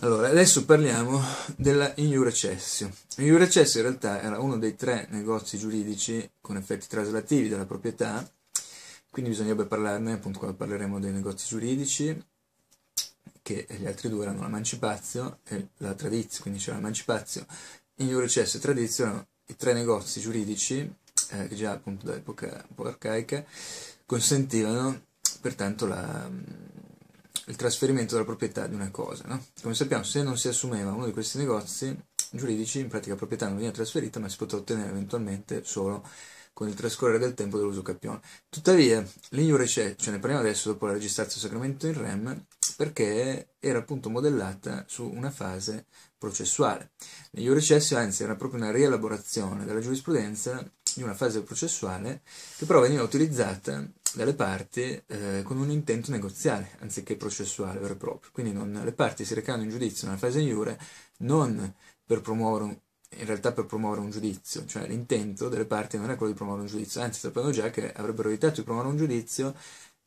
Allora, adesso parliamo della Injure Cessio. in realtà era uno dei tre negozi giuridici con effetti traslativi della proprietà, quindi bisognerebbe parlarne appunto quando parleremo dei negozi giuridici, che gli altri due erano la Mancipazio e la Tradizio, quindi c'era la Mancipazio, Injure e Tradizio erano i tre negozi giuridici, eh, che già appunto da epoca un po' arcaica, consentivano pertanto la il trasferimento della proprietà di una cosa. No? Come sappiamo, se non si assumeva uno di questi negozi giuridici, in pratica la proprietà non veniva trasferita, ma si poteva ottenere eventualmente solo con il trascorrere del tempo dell'uso capione. Tuttavia, l'Injurecce, ce ne parliamo adesso dopo la registrazione del sacramento in REM, perché era appunto modellata su una fase processuale. L'Injurecce, anzi, era proprio una rielaborazione della giurisprudenza di una fase processuale che però veniva utilizzata dalle parti eh, con un intento negoziale anziché processuale vero e proprio. Quindi non, le parti si recano in giudizio nella fase iure non per promuovere un, in realtà per promuovere un giudizio, cioè l'intento delle parti non è quello di promuovere un giudizio, anzi sapevano già che avrebbero evitato di promuovere un giudizio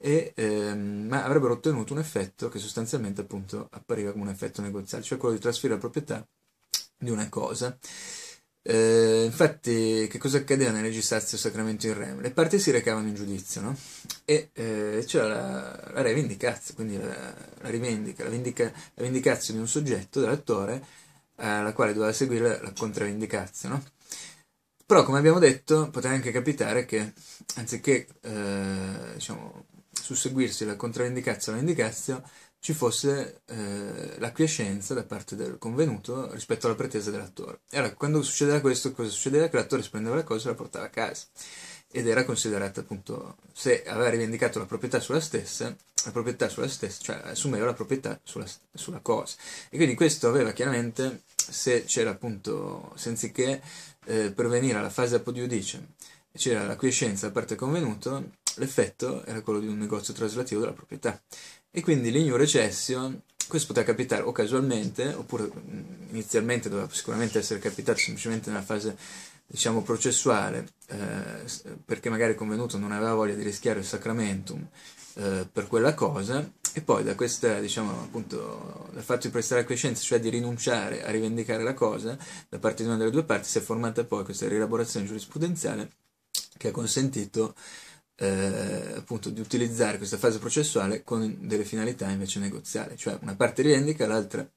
e, ehm, ma avrebbero ottenuto un effetto che sostanzialmente appunto appariva come un effetto negoziale, cioè quello di trasferire la proprietà di una cosa. Eh, infatti, che cosa accadeva nel registrarsi il sacramento in rem? Le parti si recavano in giudizio, no? E eh, c'era la, la revendicazio, quindi la, la rivendica, la, vendica, la vendicazio di un soggetto, dell'attore, alla eh, quale doveva seguire la contravendicazione, no? Però, come abbiamo detto, poteva anche capitare che, anziché, eh, diciamo, susseguirsi la contravendicazione, e la vendicazio, ci fosse eh, l'acquiescenza da parte del convenuto rispetto alla pretesa dell'attore. E allora, quando succedeva questo, cosa succedeva? Che l'attore spendeva la cosa e la portava a casa ed era considerata appunto, se aveva rivendicato la proprietà sulla stessa, la proprietà sulla stessa, cioè assumeva la proprietà sulla, sulla cosa. E quindi questo aveva chiaramente, se c'era appunto, se anziché eh, pervenire alla fase a podiudice, c'era l'acquiescenza da parte convenuto, l'effetto era quello di un negozio traslativo della proprietà. E quindi l'in recession, questo poteva capitare o casualmente, oppure mm, inizialmente doveva sicuramente essere capitato semplicemente nella fase diciamo processuale, eh, perché magari il convenuto non aveva voglia di rischiare il sacramentum eh, per quella cosa, e poi da questo, diciamo, appunto, dal fatto di prestare acquiescenza, cioè di rinunciare a rivendicare la cosa da parte di una delle due parti, si è formata poi questa rielaborazione giurisprudenziale che ha consentito eh, appunto di utilizzare questa fase processuale con delle finalità invece negoziali, cioè una parte rivendica, l'altra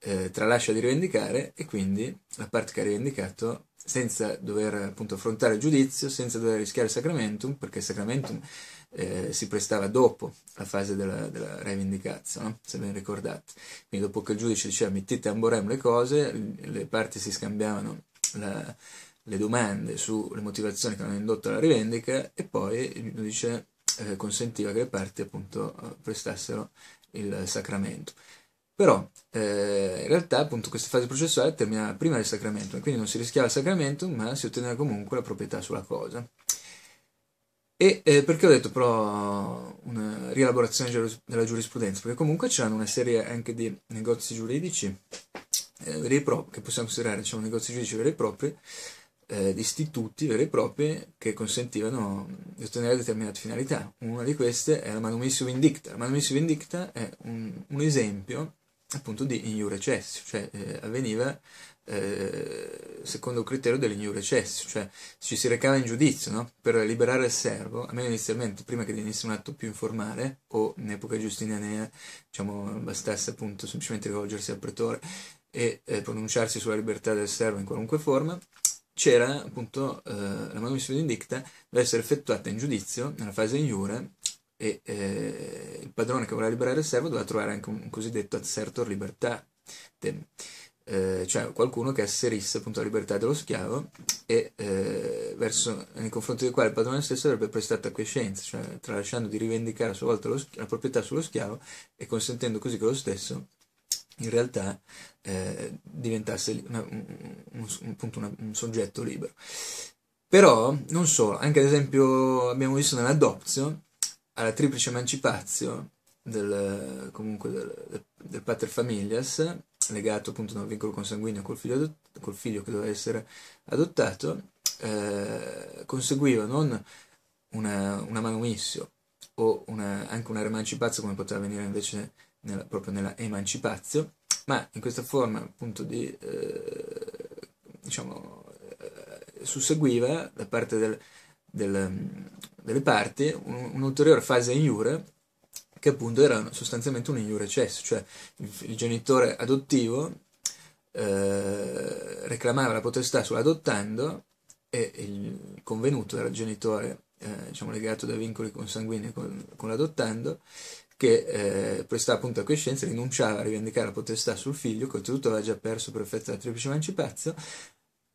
eh, tralascia di rivendicare e quindi la parte che ha rivendicato senza dover appunto affrontare il giudizio, senza dover rischiare il sacramentum, perché il sacramentum eh, si prestava dopo la fase della, della revendicazio, no? se ben ricordate. Quindi dopo che il giudice diceva mettite amborem le cose, le parti si scambiavano la, le domande sulle motivazioni che hanno indotto alla rivendica e poi il giudice eh, consentiva che le parti appunto eh, prestassero il sacramento. Però eh, in realtà appunto questa fase processuale terminava prima del sacramento, quindi non si rischiava il sacramento ma si otteneva comunque la proprietà sulla cosa. E eh, perché ho detto però una rielaborazione della giurisprudenza? Perché comunque c'erano una serie anche di negozi giuridici eh, veri e propri, che possiamo considerare diciamo, negozi giuridici veri e propri, eh, istituti veri e propri che consentivano di ottenere determinate finalità. Una di queste è la Manumissio Vindicta. La Manumissio Vindicta è un, un esempio appunto di in recess, cioè eh, avveniva eh, secondo il criterio dell'in recess, cioè ci si recava in giudizio no? per liberare il servo, almeno inizialmente, prima che inizi un atto più informale, o in epoca giustinianea, diciamo, bastasse appunto semplicemente rivolgersi al pretore e eh, pronunciarsi sulla libertà del servo in qualunque forma, c'era appunto eh, la manomissione di indicta deve essere effettuata in giudizio nella fase in iure e eh, il padrone che voleva liberare il servo doveva trovare anche un, cosiddetto assertor libertà eh, cioè qualcuno che asserisse appunto la libertà dello schiavo e eh, verso, nei confronti del quale il padrone stesso avrebbe prestato acquiescenza cioè tralasciando di rivendicare a sua volta lo, la proprietà sullo schiavo e consentendo così che lo stesso in realtà eh, diventasse una, un, appunto una, un soggetto libero. Però, non solo, anche ad esempio abbiamo visto nell'adopzio, alla triplice emancipazio del, comunque del, del pater familias, legato appunto da un vincolo consanguineo col figlio, adott- col figlio che doveva essere adottato, eh, conseguiva non una, una manomissio o una, anche una remancipazio come poteva avvenire invece nella, proprio nella emancipazio, ma in questa forma appunto di, eh, diciamo, eh, susseguiva da parte del, del, delle parti un'ulteriore fase in iure che appunto era sostanzialmente un iure cesso, cioè il, il genitore adottivo eh, reclamava la potestà sull'adottando e il convenuto era il genitore eh, diciamo, legato da vincoli consanguini con, con l'adottando che eh, prestava appunto a coscienza, rinunciava a rivendicare la potestà sul figlio, che oltretutto aveva già perso per effetto della triplice emancipazione,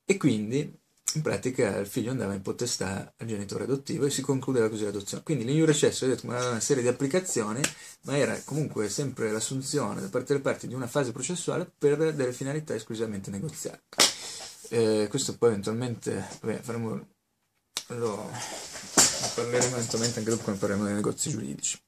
e quindi in pratica il figlio andava in potestà al genitore adottivo e si concludeva così l'adozione. Quindi l'injure cesso è una serie di applicazioni, ma era comunque sempre l'assunzione da parte delle parti di una fase processuale per delle finalità esclusivamente negoziali. Eh, questo poi eventualmente vabbè, faremo, lo, lo parleremo eventualmente anche dopo quando parleremo dei negozi giuridici.